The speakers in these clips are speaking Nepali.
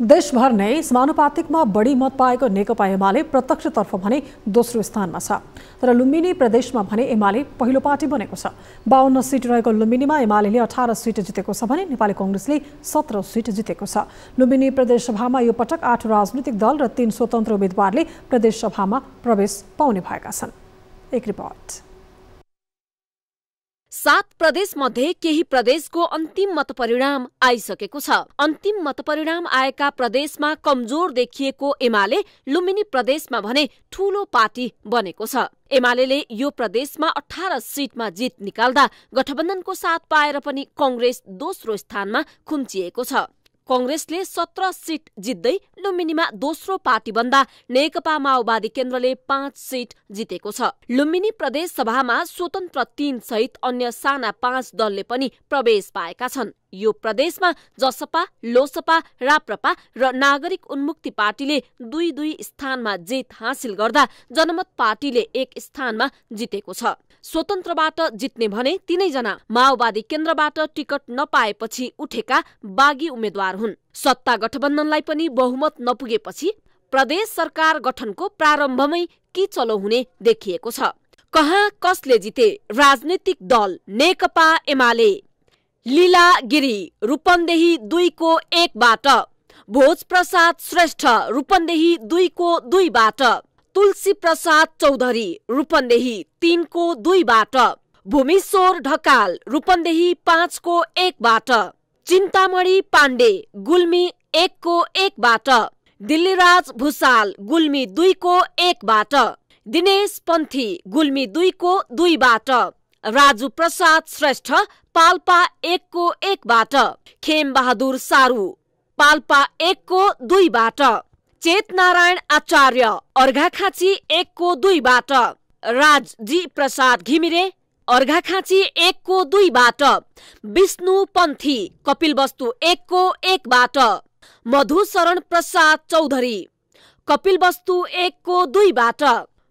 देशभर नै समानुपातिकमा बढी मत पाएको नेकपा एमाले प्रत्यक्षतर्फ भने दोस्रो स्थानमा छ तर लुम्बिनी प्रदेशमा भने एमाले पहिलो पार्टी बनेको छ बाहन्न सिट रहेको लुम्बिनीमा एमाले अठार सिट जितेको छ भने नेपाली कङ्ग्रेसले सत्र सिट जितेको छ लुम्बिनी प्रदेशसभामा यो पटक आठ राजनीतिक दल र तीन स्वतन्त्र उम्मेद्वारले प्रदेशसभामा प्रवेश पाउने भएका छन् एक रिपोर्ट सात प्रदेश मध्ये केही प्रदेशको अन्तिम मतपरिणाम आइसकेको छ अन्तिम मतपरिणाम आएका प्रदेशमा कमजोर देखिएको एमाले लुम्बिनी प्रदेशमा भने ठूलो पार्टी बनेको छ एमाले यो प्रदेशमा अठार सीटमा जित निकाल्दा गठबन्धनको साथ पाएर पनि कंग्रेस दोस्रो स्थानमा खुम्चिएको छ कङ्ग्रेसले सत्र सिट जित्दै लुम्बिनीमा दोस्रो पार्टीभन्दा नेकपा माओवादी केन्द्रले पाँच सिट जितेको छ लुम्बिनी प्रदेश सभामा स्वतन्त्र तीन सहित अन्य साना पाँच दलले पनि प्रवेश पाएका छन् यो प्रदेशमा जसपा लोसपा राप्रपा र नागरिक उन्मुक्ति पार्टीले दुई दुई स्थानमा जित हासिल गर्दा जनमत पार्टीले एक स्थानमा जितेको छ स्वतन्त्रबाट जित्ने भने तीनैजना माओवादी केन्द्रबाट टिकट नपाएपछि उठेका बागी उम्मेद्वार हुन् सत्ता गठबन्धनलाई पनि बहुमत नपुगेपछि प्रदेश सरकार गठनको प्रारम्भमै कि चलो हुने देखिएको छ कहाँ कसले जिते राजनीतिक दल नेकपा एमाले लीला गिरी रूपन्देही दुईको एकबाट भोज प्रसाद श्रेष्ठ रूपन्देही दुईको दुईबाट तुलसी प्रसाद चौधरी रूपन्देही तिनको दुईबाट भूमिश्वर ढकाल रूपन्देही पाँचको एकबाट चिन्तामणी पाण्डे गुल्मी एकको एकबाट दिल्लीराज भुसाल गुल्मी दुईको एकबाट दिनेश पन्थी गुल्मी दुईको दुईबाट राजु प्रसाद श्रेष्ठ पाल्पा एकको एकबाट खेम बहादुर सारु पाल्पा एकको दुईबाट चेत नारायण आचार्य अर्घाखाँची एकको दुईबाट राजी प्रसाद घिमिरे अर्घाखाँची एकको दुईबाट विष्णु पन्थी कपिलवस्तु एकको एकबाट मधुशरण प्रसाद चौधरी कपिलवस्तु एकको दुईबाट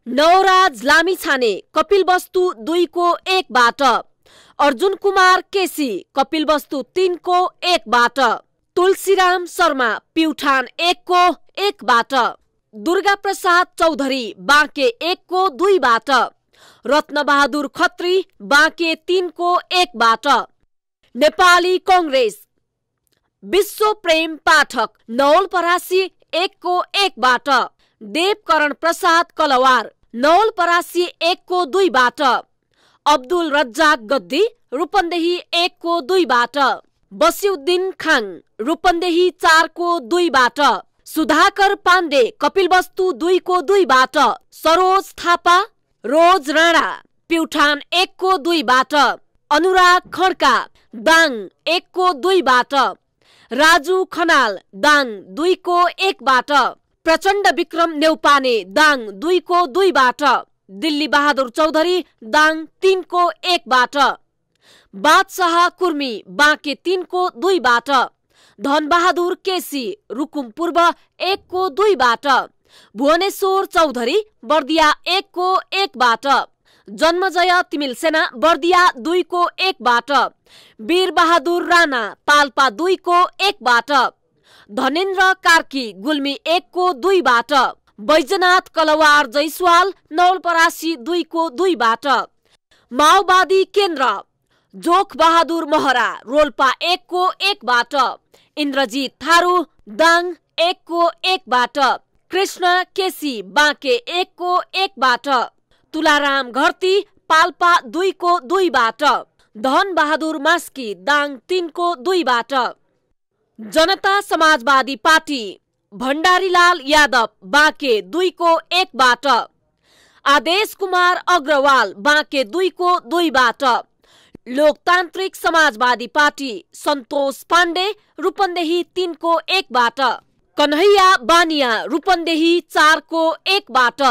नवराज लामी छाने कपिल वस्तु दुईको एकबाट अर्जुन कुमार केसी कपिल वस्तु तिनको एकबाट तुलसीराम शर्मा प्युठान एकको एकबाट दुर्गा प्रसाद चौधरी बाँके एकको दुईबाट रत्नबहादुर खत्री बाँके तिनको एकबाट नेपाली कङ्ग्रेस विश्व प्रेम पाठक नौलपरासी एकको एकबाट देवकरण प्रसाद कलवार नौलपरासी एकको दुईबाट अब्दुल रज्जाक गद्दी रूपन्देही एकको दुईबाट बसिउद्दिन खाङ रूपन्देही चारको दुईबाट सुधाकर पाण्डे कपिलवस्तु दुईको दुईबाट सरोज थापा रोज राणा प्युठान एकको दुईबाट अनुराग खड्का दाङ एकको दुईबाट राजु खनाल दाङ दुईको एकबाट प्रचण्ड विक्रम नेउपाने दाङ दुईको दुईबाट दिल्ली बहादुर चौधरी दाङ तिनको एकबाट बादशाह कुर्मी बाँके तिनको दुईबाट धनबहादुर केसी रुकुम पूर्व एकको दुईबाट भुवनेश्वर चौधरी बर्दिया एकको एकबाट जन्मजय तिमिल सेना बर्दिया दुईको एकबाट वीरबहादुर राणा पाल्पा दुईको एकबाट धनेन्द्र कार्की गुल्मी एकको बाट बैजनाथ कलवार जैसवाल नौलपरासी को दुईको दुईबाट माओवादी केन्द्र जोख बहादुर महरा रोल्पा एकको एकबाट इन्द्रजीत थारू दाङ एकको एकबाट कृष्ण केसी बाँके एकको एकबाट तुलाराम घरती पाल्पा को दुईको बाट धन बहादुर मास्की दाङ को तिनको दुईबाट जनता समाजवादी पार्टी भण्डारीलाल यादव बाँके दुईको एकबाट आदेश कुमार अग्रवाल बाँके दुईको दुईबाट लोकतान्त्रिक समाजवादी पार्टी सन्तोष पाण्डे रूपन्देही तिनको एकबाट कन्हैया बानिया रूपन्देही चारको एकबाट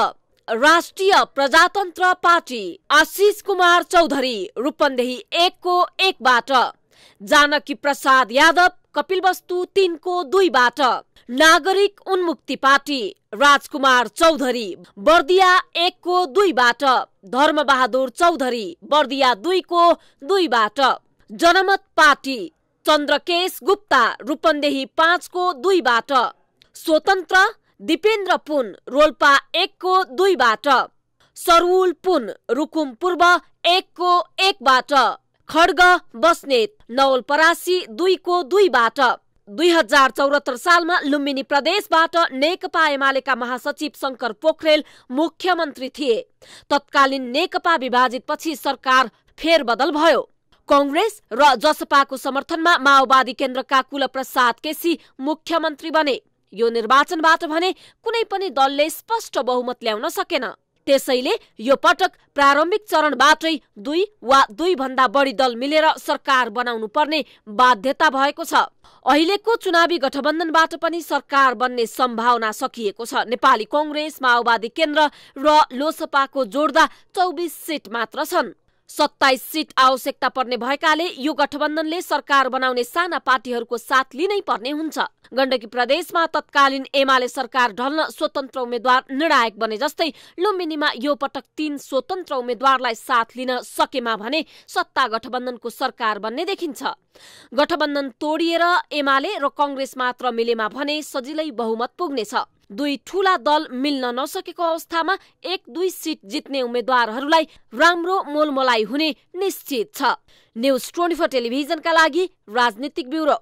राष्ट्रिय प्रजातन्त्र पार्टी आशिष कुमार चौधरी रूपन्देही एकको एकबाट जानकी प्रसाद यादव कपिलवस्तु तिनको दुईबाट नागरिक उन्मुक्ति पार्टी राजकुमार चौधरी बर्दिया एकको दुईबाट धर्मबहादुर चौधरी बर्दिया दुईको दुईबाट जनमत पार्टी चन्द्रकेश गुप्ता रूपन्देही पाँचको दुईबाट स्वतन्त्र दिपेन्द्र पुन रोल्पा एकको दुईबाट सरुल पुन रुकुम पूर्व एकको एकबाट खड्ग बस्नेत नवलपरासी दुईको दुईबाट दुई हजार चौरात्तर सालमा लुम्बिनी प्रदेशबाट नेकपा एमालेका महासचिव शङ्कर पोखरेल मुख्यमन्त्री थिए तत्कालीन नेकपा विभाजितपछि सरकार फेरबदल भयो कङ्ग्रेस र जसपाको समर्थनमा माओवादी केन्द्रका कुलप्रसाद केसी मुख्यमन्त्री बने यो निर्वाचनबाट भने कुनै पनि दलले स्पष्ट बहुमत ल्याउन सकेन त्यसैले यो पटक प्रारम्भिक चरणबाटै दुई वा दुई भन्दा बढी दल मिलेर सरकार बनाउनु पर्ने बाध्यता भएको छ अहिलेको चुनावी गठबन्धनबाट पनि सरकार बन्ने सम्भावना सकिएको छ नेपाली कङ्ग्रेस माओवादी केन्द्र र लोसपाको जोड्दा चौबिस सिट मात्र छन् सत्ताइस सीट आवश्यकता पर्ने भएकाले यो गठबन्धनले सरकार बनाउने साना पार्टीहरूको साथ लिनै पर्ने हुन्छ गण्डकी प्रदेशमा तत्कालीन एमाले सरकार ढल्न स्वतन्त्र उम्मेद्वार निर्णायक बने जस्तै लुम्बिनीमा यो पटक तीन स्वतन्त्र उम्मेद्वारलाई साथ लिन सकेमा भने सत्ता गठबन्धनको सरकार बन्ने देखिन्छ गठबन्धन तोडिएर एमाले र कंग्रेस मात्र मिलेमा भने सजिलै बहुमत पुग्नेछ दुई ठूला दल मिल्न नसकेको अवस्थामा एक दुई सिट जित्ने उम्मेद्वारहरूलाई राम्रो मोलमलाइ हुने निश्चित छ न्युज ट्वेन्टी फोर टेलिभिजनका लागि राजनीतिक ब्युरो